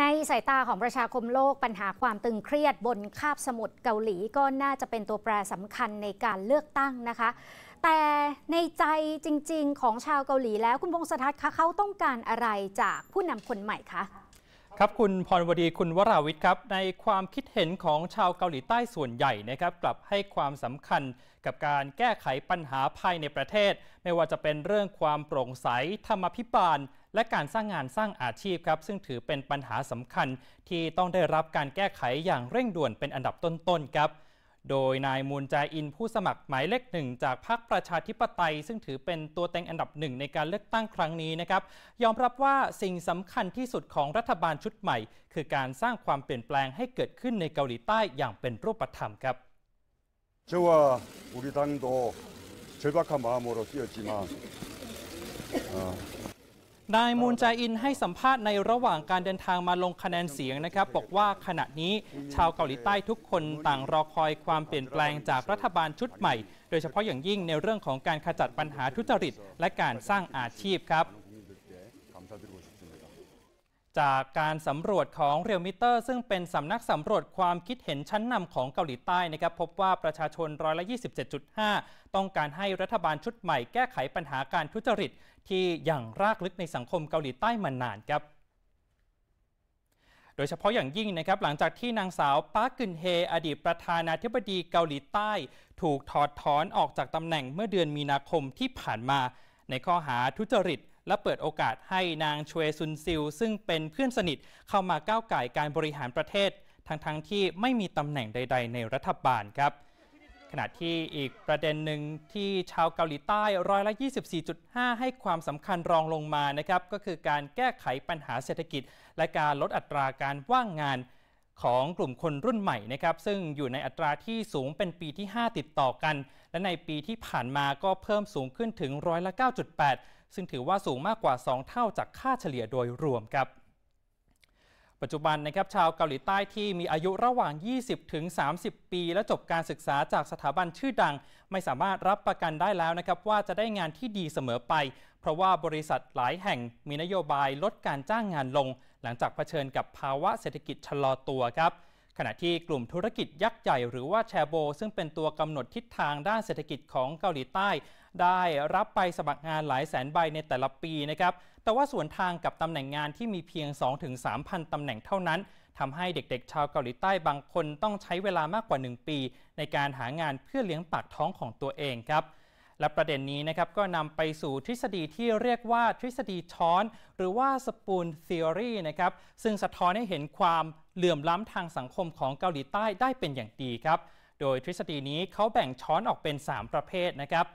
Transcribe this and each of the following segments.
ในสายตาของประชาคมโลกปัญหาความตึงเครียดบนคาบสมุทรเกาหลีก็น่าจะเป็นตัวแปรสำคัญในการเลือกตั้งนะคะ แต่ในใจจริงๆ ของชาวเกาหลีแล้วคุณพงศธรคะเขาต้องการอะไรจากผู้นำคนใหม่คะครับคุณพรวดีคุณวราวิทย์ครับ ในความคิดเห็นของชาวเกาหลีใต้ส่วนใหญ่นะครับกลับให้ความสำคัญกับการแก้ไขปัญหาภายในประเทศ ไม่ว่าจะเป็นเรื่องความโปร่งใสธรรมพิบาล และการสร้างงานสร้างอาชีพครับซึ่งถือเป็นปัญหาสำคัญที่ต้องได้รับการแก้ไขอย่างเร่งด่วนเป็นอันดับต้นๆครับโดยนายมูลแจอินผู้สมัครหมายเลขหนึ่งจากพรรคประชาธิปไตยซึ่งถือเป็นตัวเต็งอันดับหนึ่งในการเลือกตั้งครั้งนี้นะครับยอมรับว่าสิ่งสำคัญที่สุดของรัฐบาลชุดใหม่คือการสร้างความเปลี่ยนแปลงให้เกิดขึ้นในเกาหลีใต้อย่างเป็นรูปธรรมครับ저와우리าม절박한마음으로จิมานายมูนจาอินให้สัมภาษณ์ในระหว่างการเดินทางมาลงคะแนนเสียงนะครับ บอกว่าขณะนี้ชาวเกาหลีใต้ทุกคนต่างรอคอยความเปลี่ยนแปลงจากรัฐบาลชุดใหม่ โดยเฉพาะอย่างยิ่งในเรื่องของการขจัดปัญหาทุจริตและการสร้างอาชีพครับจากการสำรวจของเรียวมิเตอร์ซึ่งเป็นสำนักสำรวจความคิดเห็นชั้นนำของเกาหลีใต้นะครับพบว่าประชาชนร้อยละ27.5 ต้องการให้รัฐบาลชุดใหม่แก้ไขปัญหาการทุจริตที่ยังรากลึกในสังคมเกาหลีใต้มานานครับโดยเฉพาะอย่างยิ่งนะครับหลังจากที่นางสาวปาร์กึนเฮ อดีตประธานาธิบดีเกาหลีใต้ถูกถอดถอนออกจากตำแหน่งเมื่อเดือนมีนาคมที่ผ่านมาในข้อหาทุจริตและเปิดโอกาสให้นางชเวซุนซิล ซึ่งเป็นเพื่อนสนิท เข้ามาก้าวไก่การบริหารประเทศทั้งๆทที่ไม่มีตำแหน่งใดๆในรัฐบาลครับ ขณะที่อีกประเด็นหนึ่งที่ชาวเกาหลีใต้ร้อยละ 24.5 ให้ความสำคัญรองลงมานะครับก็คือการแก้ไขปัญหาเศรษฐกิจ และการลดอัตราการว่างงานของกลุ่มคนรุ่นใหม่นะครับซึ่งอยู่ในอัตราที่สูงเป็นปีที่ 5 ติดต่อกัน และในปีที่ผ่านมาก็เพิ่มสูงขึ้นถึงร้อยละ9.8ซึ่งถือว่าสูงมากกว่า 2 เท่าจากค่าเฉลี่ยโดยรวมครับ ปัจจุบันนะครับชาวเกาหลีใต้ที่มีอายุระหว่าง 20 ถึง 30 ปี และจบการศึกษาจากสถาบันชื่อดัง ไม่สามารถรับประกันได้แล้วนะครับ ว่าจะได้งานที่ดีเสมอไป เพราะว่าบริษัทหลายแห่ง มีนโยบายลดการจ้างงานลง หลังจากเผชิญกับภาวะเศรษฐกิจชะลอตัวครับขณะที่กลุ่มธุรกิจยักษ์ใหญ่ หรือว่าแชโบ ซึ่งเป็นตัวกำหนดทิศทางด้านเศรษฐกิจของเกาหลีใต้ ได้รับไปสมัครงานหลายแสนใบในแต่ละปีนะครับ แต่ว่าส่วนทางกับตำแหน่งงานที่มีเพียง 2-3,000ตำแหน่งเท่านั้นทำให้เด็กๆชาวเกาหลีใต้บางคนต้องใช้เวลามากกว่า 1 ปี ในการหางานเพื่อเลี้ยงปากท้องของตัวเองครับและประเด็นนี้นะครับก็นำไปสู่ทฤษฎีที่เรียกว่าทฤษฎีช้อนหรือว่าสปูนทีอรี y นะครับซึ่งสะท้อนให้เห็นความเหลื่อมล้ำทางสังคมของเกาหลีใต้ได้เป็นอย่างดีครับโดยทฤษฎีนี้เขาแบ่งช้อนออกเป็น 3 ประเภทนะครับ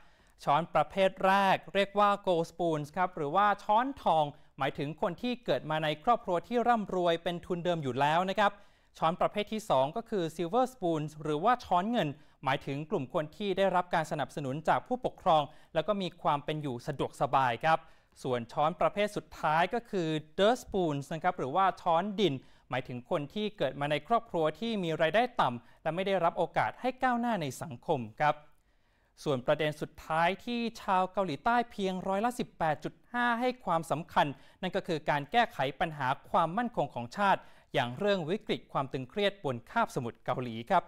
ช้อนประเภทแรกเรียกว่าโกลสปูลส์ครับหรือว่าช้อนทอง หมายถึงคนที่เกิดมาในครอบครัวที่ร่ำรวยเป็นทุนเดิมอยู่แล้วนะครับช้อนประเภทที่ 2 ก็คือลเวอร์สปูลส์หรือว่าช้อนเงินหมายถึงกลุ่มคนที่ได้รับการสนับสนุนจากผู้ปกครอง แล้วก็มีความเป็นอยู่สะดวกสบายครับ ส่วนช้อนประเภทสุดท้ายก็คือ dirt spoons นะครับหรือว่าช้อนดิน หมายถึงคนที่เกิดมาในครอบครัวที่มีรายได้ต่ำและไม่ได้รับโอกาสให้ก้าวหน้าในสังคมครับส่วนประเด็นสุดท้ายที่ชาวเกาหลีใต้เพียงร้อยละ18.5 ให้ความสำคัญ นั่นก็คือการแก้ไขปัญหาความมั่นคงของชาติ อย่างเรื่องวิกฤตความตึงเครียดบนคาบสมุทรเกาหลีครับ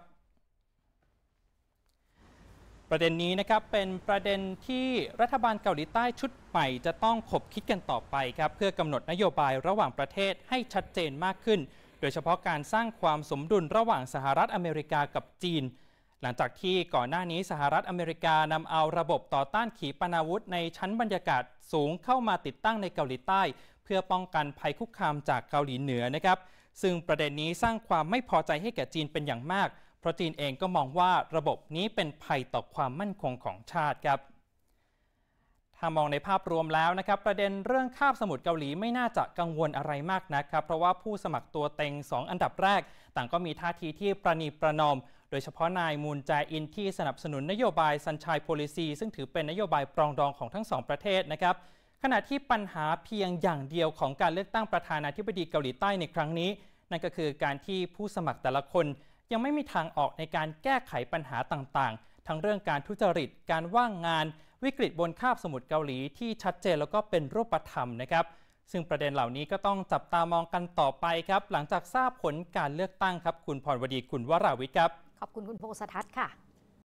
ประเด็นนี้นะครับ เป็นประเด็นที่รัฐบาลเกาหลีใต้ชุดใหม่จะต้องขบคิดกันต่อไปครับเพื่อกำหนดนโยบายระหว่างประเทศให้ชัดเจนมากขึ้น โดยเฉพาะการสร้างความสมดุลระหว่างสหรัฐอเมริกากับจีน หลังจากที่ก่อนหน้านี้ สหรัฐอเมริกานำเอาระบบต่อต้านขีปนาวุธในชั้นบรรยากาศสูงเข้ามาติดตั้งในเกาหลีใต้ เพื่อป้องกันภัยคุกคามจากเกาหลีเหนือนะครับซึ่งประเด็นนี้สร้างความไม่พอใจให้แก่จีนเป็นอย่างมากพราะจีนเองก็มองว่าระบบนี้เป็นภัยต่อความมั่นคงของชาติครับ ถ้ามองในภาพรวมแล้วนะครับ ประเด็นเรื่องคาบสมุทรเกาหลีไม่น่าจะกังวลอะไรมากนะครับ เพราะว่าผู้สมัครตัวเต็ง 2 อันดับแรก ต่างก็มีท่าทีที่ประนีประนอม โดยเฉพาะนายมูนแจอินที่สนับสนุนนโยบายสันชัยโพลิซี ซึ่งถือเป็นนโยบายปรองดองของทั้งสองประเทศนะครับขณะที่ปัญหาเพียงอย่างเดียวของการเลือกตั้งประธานาธิบดีเกาหลีใต้ในครั้งนี้ นั่นก็คือการที่ผู้สมัครแต่ละคนยังไม่มีทางออกในการแก้ไขปัญหาต่างๆ ทั้งเรื่องการทุจริต การว่างงาน วิกฤตบนคาบสมุทรเกาหลีที่ชัดเจนแล้วก็เป็นรูปธรรมนะครับ ซึ่งประเด็นเหล่านี้ก็ต้องจับตามองกันต่อไปครับ หลังจากทราบผลการเลือกตั้งครับ คุณพรวดี คุณวราวิทย์ครับ ขอบคุณคุณพงษ์สทัศน์ค่ะ